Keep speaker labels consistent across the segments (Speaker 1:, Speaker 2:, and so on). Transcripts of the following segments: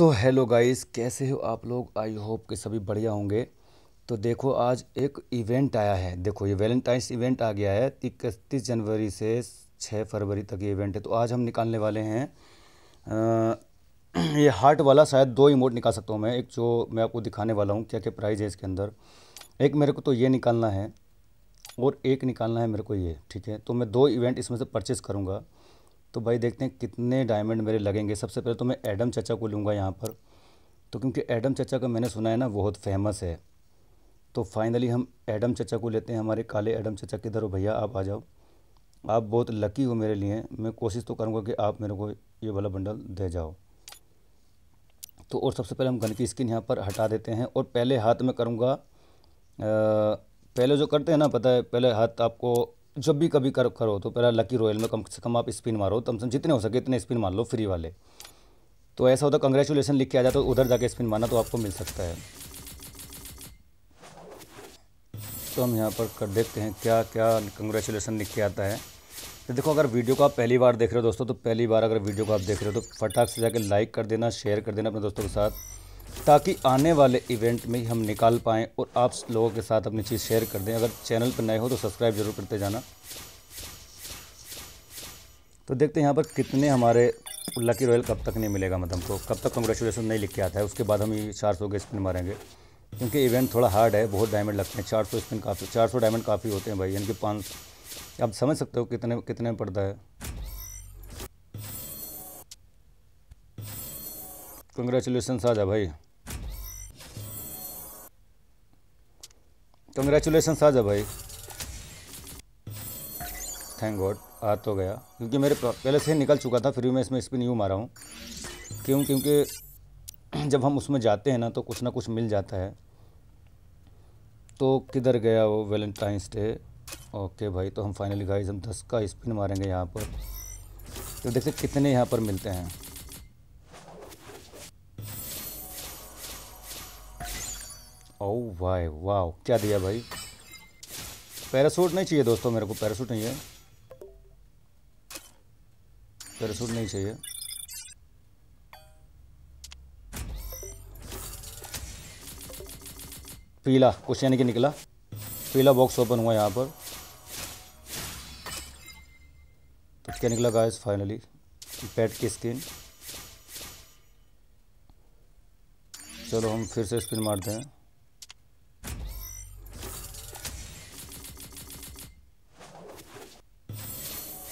Speaker 1: तो hello guys कैसे हो आप लोग आई होप के सभी बढ़िया होंगे तो देखो आज एक इवेंट आया है देखो ये वैलेंटाइंस इवेंट आ गया है इकतीस जनवरी से छः फरवरी तक ये इवेंट है तो आज हम निकालने वाले हैं आ, ये हार्ट वाला शायद दो इमोट निकाल सकता हूँ मैं एक जो मैं आपको दिखाने वाला हूँ क्या क्या प्राइज़ है इसके अंदर एक मेरे को तो ये निकालना है और एक निकालना है मेरे को ये ठीक है तो मैं दो इवेंट इसमें से परचेज़ करूँगा तो भाई देखते हैं कितने डायमंड मेरे लगेंगे सबसे पहले तो मैं एडम चचा को लूँगा यहाँ पर तो क्योंकि एडम चचा का मैंने सुना है ना बहुत फेमस है तो फाइनली हम एडम चचा को लेते हैं हमारे काले एडम चचा किधर हो भैया आप आ जाओ आप बहुत लकी हो मेरे लिए मैं कोशिश तो करूँगा कि आप मेरे को ये वाला बंडल दे जाओ तो और सबसे पहले हम गन की स्किन यहाँ पर हटा देते हैं और पहले हाथ में करूँगा पहले जो करते हैं ना पता है पहले हाथ आपको जब भी कभी कर करो तो पहला लकी रॉयल में कम से कम आप स्पिन मारो कम से कम जितने हो सके इतने स्पिन मार लो फ्री वाले तो ऐसा होता कंग्रेचुलेसन लिख के आ जाता तो उधर जाके स्पिन मारना तो आपको मिल सकता है तो हम यहाँ पर कर देखते हैं क्या क्या कंग्रेचुलेसन लिख के आता है तो देखो अगर वीडियो को आप पहली बार देख रहे हो दोस्तों तो पहली बार अगर वीडियो को आप देख रहे हो तो फटाक से जाके लाइक कर देना शेयर कर देना अपने दोस्तों के साथ ताकि आने वाले इवेंट में हम निकाल पाएँ और आप लोगों के साथ अपनी चीज़ शेयर कर दें अगर चैनल पर नए हो तो सब्सक्राइब ज़रूर करते जाना तो देखते हैं यहाँ पर कितने हमारे लकी रॉयल कब तक नहीं मिलेगा मतलब को कब तक कंग्रेचुलेसन नहीं लिख के आता है उसके बाद हम ये चार सौ के स्पिन मारेंगे क्योंकि इवेंट थोड़ा हार्ड है बहुत डायमंड लगते हैं चार सौ स्पिन काफ़ी चार सौ डायमंड काफ़ी होते हैं भाई यानी कि पाँच आप समझ सकते हो कितने कितने पड़ता है कंग्रेचुलेसन साझा भाई कंग्रेचुलेसन साजा भाई थैंक गॉड आ तो गया क्योंकि मेरे पहले से निकल चुका था फिर भी मैं इसमें स्पिन यूँ मारा हूँ क्यों क्योंकि जब हम उसमें जाते हैं ना तो कुछ ना कुछ मिल जाता है तो किधर गया वो वैलेंटाइंस डे ओके भाई तो हम फाइनली गाइस हम दस का स्पिन मारेंगे यहाँ पर तो देखते कितने यहाँ पर मिलते हैं ओ वाह वाह क्या दिया भाई पैरासूट नहीं चाहिए दोस्तों मेरे को पैरासूट नहीं है पैरासूट नहीं चाहिए पीला कुछ यानी कि निकला पीला बॉक्स ओपन हुआ यहाँ पर तो क्या निकला गाइस फाइनली पेट की स्किन चलो हम फिर से स्पिन मारते हैं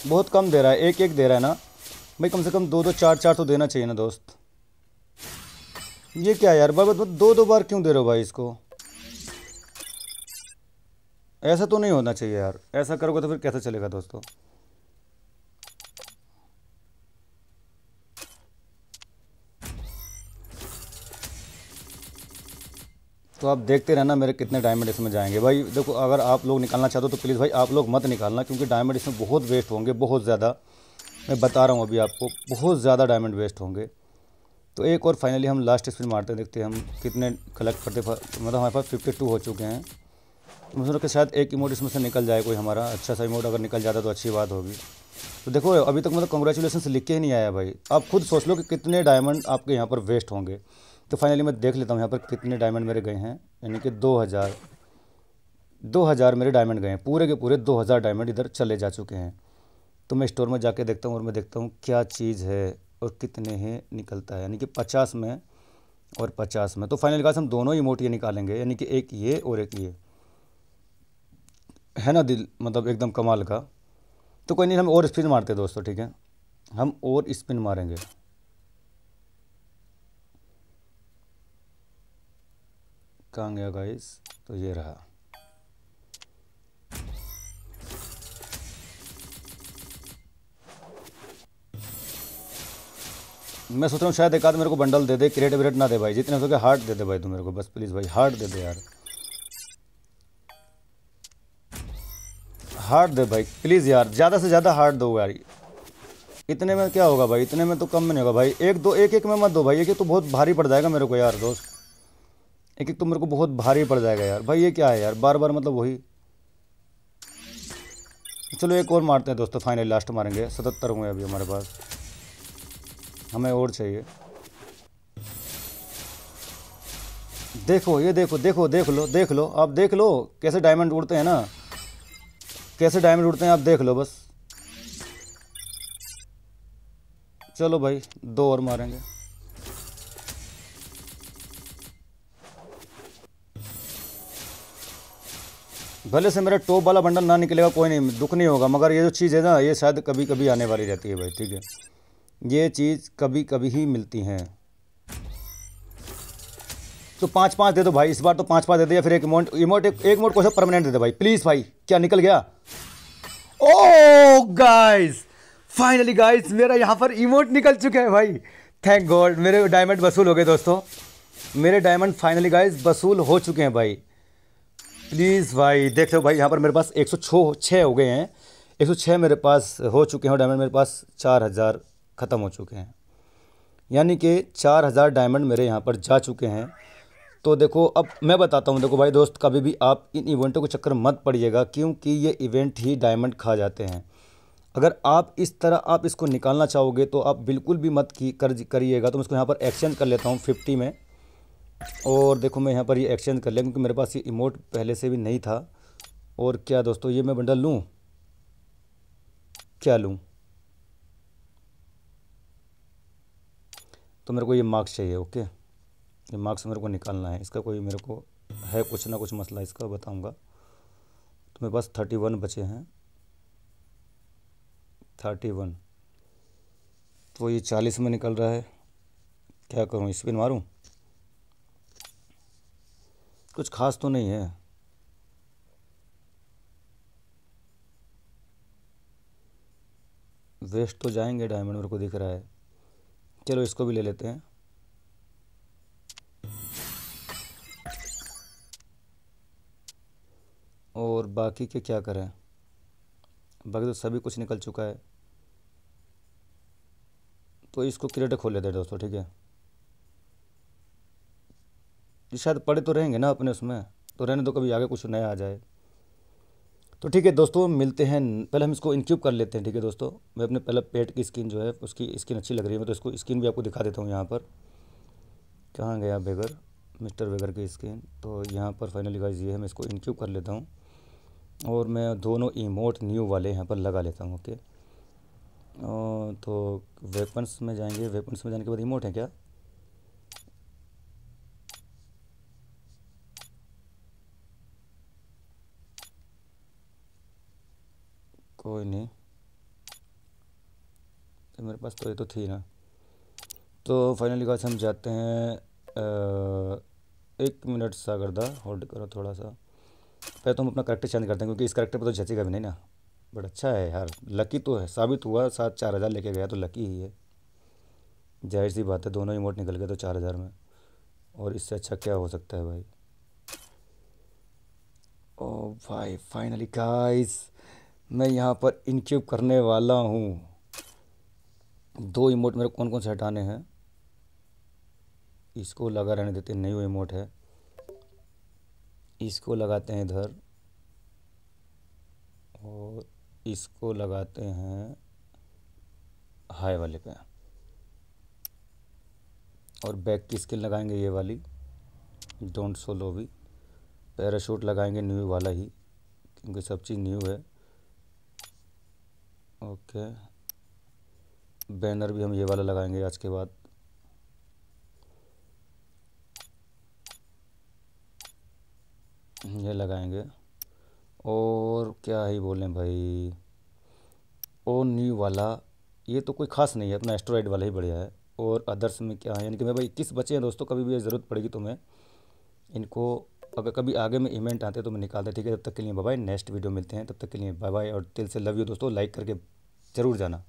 Speaker 1: बहुत कम दे रहा है एक एक दे रहा है ना भाई कम से कम दो दो चार चार तो देना चाहिए ना दोस्त ये क्या यार बार बार दो दो बार क्यों दे रहे हो भाई इसको ऐसा तो नहीं होना चाहिए यार ऐसा करोगे तो फिर कैसे चलेगा दोस्तों तो आप देखते रहना मेरे कितने डायमंड इसमें जाएंगे भाई देखो अगर आप लोग निकालना चाहते हो तो प्लीज़ भाई आप लोग मत निकालना क्योंकि डायमंड इसमें बहुत वेस्ट होंगे बहुत ज़्यादा मैं बता रहा हूँ अभी आपको बहुत ज़्यादा डायमंड वेस्ट होंगे तो एक और फाइनली हम लास्ट स्पिन मारते हैं देखते हैं हम कितने कलेक्ट करते मतलब हमारे पास फिफ्टी टू हो चुके हैं तो मुझे कि तो शायद एक इमोट इसमें से निकल जाए कोई हमारा अच्छा सा इमोट अगर निकल जाता तो अच्छी बात होगी तो देखो अभी तक मतलब कंग्रेचुलेसन लिख के ही नहीं आया भाई आप खुद सोच लो कि कितने डायमंड आपके यहाँ पर वेस्ट होंगे तो फाइनली मैं देख लेता हूँ यहाँ पर कितने डायमंड मेरे गए हैं यानी कि दो हज़ार दो हज़ार मेरे डायमंड गए हैं पूरे के पूरे दो हज़ार डायमंड इधर चले जा चुके हैं तो मैं स्टोर में जाके देखता हूँ और मैं देखता हूँ क्या चीज़ है और कितने हैं निकलता है यानी कि पचास में और पचास में तो फाइनली कहा हम दोनों ही मोटियाँ निकालेंगे यानी कि एक ये और एक ये है ना दिल मतलब एकदम कमाल का तो कोई नहीं हम और स्पिन मारते दोस्तों ठीक है हम और स्पिन मारेंगे कहाँ गया गाइस तो ये रहा मैं सोच रहा हूँ शायद एक आध मेरे को बंडल दे दे क्रेट व्रेट ना दे भाई जितने हो सके हार्ट दे दे भाई तू मेरे को बस प्लीज़ भाई हार्ट दे दे यार हार्ट दे भाई प्लीज़ यार ज़्यादा से ज़्यादा हार्ट दो यार इतने में क्या होगा भाई इतने में तो कम में नहीं होगा भाई एक दो एक एक में मत दो भाई ये तो बहुत भारी पड़ जाएगा मेरे को यार दोस्त एक एक तो मेरे को बहुत भारी पड़ जाएगा यार भाई ये क्या है यार बार बार मतलब वही चलो एक और मारते हैं दोस्तों फाइनल लास्ट मारेंगे सतहत्तर हुए अभी हमारे पास हमें और चाहिए देखो ये देखो देखो देख लो देख लो आप देख लो कैसे डायमंड उड़ते हैं ना कैसे डायमंड उड़ते हैं आप देख लो बस चलो भाई दो और मारेंगे भले से मेरा टॉप वाला बंडल ना निकलेगा कोई नहीं दुख नहीं होगा मगर ये जो चीज़ है ना ये शायद कभी कभी आने वाली रहती है भाई ठीक है ये चीज़ कभी कभी ही मिलती हैं तो पाँच पाँच दे दो भाई इस बार तो पाँच पाँच दे दे या फिर एक इमोट इमोट एक, एक मोट को सब परमानेंट दे दो भाई प्लीज़ भाई क्या निकल गया ओ गाइस फाइनली गाइस मेरा यहाँ पर इमोट निकल चुके हैं भाई थैंक गॉड मेरे डायमंड वसूल हो गए दोस्तों मेरे डायमंड फाइनली गाइस वसूल हो चुके हैं भाई प्लीज़ भाई देख लो भाई यहाँ पर मेरे पास एक सौ छः हो गए हैं एक सौ छः मेरे पास हो चुके हैं और डायमंड मेरे पास चार हज़ार ख़त्म हो चुके हैं यानी कि चार हज़ार डायमंड मेरे यहाँ पर जा चुके हैं तो देखो अब मैं बताता हूँ देखो भाई दोस्त कभी भी आप इन इवेंटों के चक्कर मत पड़िएगा क्योंकि ये इवेंट ही डायमंड खा जाते हैं अगर आप इस तरह आप इसको निकालना चाहोगे तो आप बिल्कुल भी मत की कर करिएगा तो मैं इसको यहाँ पर एक्सचेंज कर लेता हूँ फिफ्टी में और देखो मैं यहाँ पर ये एक्सचेंज कर लिया क्योंकि मेरे पास ये इमोट पहले से भी नहीं था और क्या दोस्तों ये मैं बंडल लूँ क्या लूँ तो मेरे को ये मार्क्स चाहिए ओके ये मार्क्स मेरे को निकालना है इसका कोई मेरे को है कुछ ना कुछ मसला इसका बताऊँगा तो मेरे पास थर्टी वन बचे हैं थर्टी वन तो ये चालीस में निकल रहा है क्या करूँ स्पिन मारूँ कुछ खास तो नहीं है वेस्ट तो जाएंगे डायमंड मेरे को दिख रहा है चलो इसको भी ले लेते हैं और बाकी के क्या करें बाकी तो सभी कुछ निकल चुका है तो इसको क्रेट खोल लेते हैं दोस्तों ठीक है जी शायद पड़े तो रहेंगे ना अपने उसमें तो रहने दो कभी आगे कुछ नया आ जाए तो ठीक है दोस्तों मिलते हैं पहले हम इसको इनक्यूब कर लेते हैं ठीक है दोस्तों मैं अपने पहले पेट की स्किन जो है उसकी स्किन अच्छी लग रही है मैं तो इसको स्किन भी आपको दिखा देता हूँ यहाँ पर कहाँ गया बेगर मिस्टर बेगर की स्किन तो यहाँ पर फाइनली गाइज ये है मैं इसको इनक्यूब कर लेता हूँ और मैं दोनों इमोट न्यू वाले यहाँ पर लगा लेता हूँ ओके तो वेपन्स में जाएंगे वेपन्स में जाने के बाद इमोट है क्या मेरे पास तो ये तो थी ना तो फाइनली गाइस हम जाते हैं आ, एक मिनट सा दा होल्ड करो थोड़ा सा पहले तो हम अपना करेक्टर चेंज करते हैं क्योंकि इस करेक्टर पर तो जचेगा भी नहीं ना बट अच्छा है यार लकी तो है साबित हुआ सात चार हज़ार लेके गया तो लकी ही है जाहिर सी बात है दोनों ही मोट निकल गए तो चार हज़ार में और इससे अच्छा क्या हो सकता है भाई ओ भाई फाइनली गाइस मैं यहाँ पर इनक्यूब करने वाला हूँ दो इमोट मेरे कौन कौन से हटाने हैं इसको लगा रहने देते हैं न्यू इमोट है इसको लगाते हैं इधर और इसको लगाते हैं हाई वाले पे और बैक की स्किल लगाएंगे ये वाली डोंट सोलो भी पैराशूट लगाएंगे न्यू वाला ही क्योंकि सब चीज़ न्यू है ओके बैनर भी हम ये वाला लगाएंगे आज के बाद ये लगाएंगे और क्या ही बोलें भाई ओ न्यू वाला ये तो कोई ख़ास नहीं है अपना एस्ट्रॉइड वाला ही बढ़िया है और अदर्स में क्या है यानी कि मैं भाई किस बचे हैं दोस्तों कभी भी ज़रूरत पड़ेगी तो मैं इनको अगर कभी आगे में इवेंट आते हैं तो मैं निकाल दें ठीक है तब तक के लिए बाय नेक्स्ट वीडियो मिलते हैं तब तक के लिए बाय बाय और दिल से लव यू दोस्तों लाइक करके ज़रूर जाना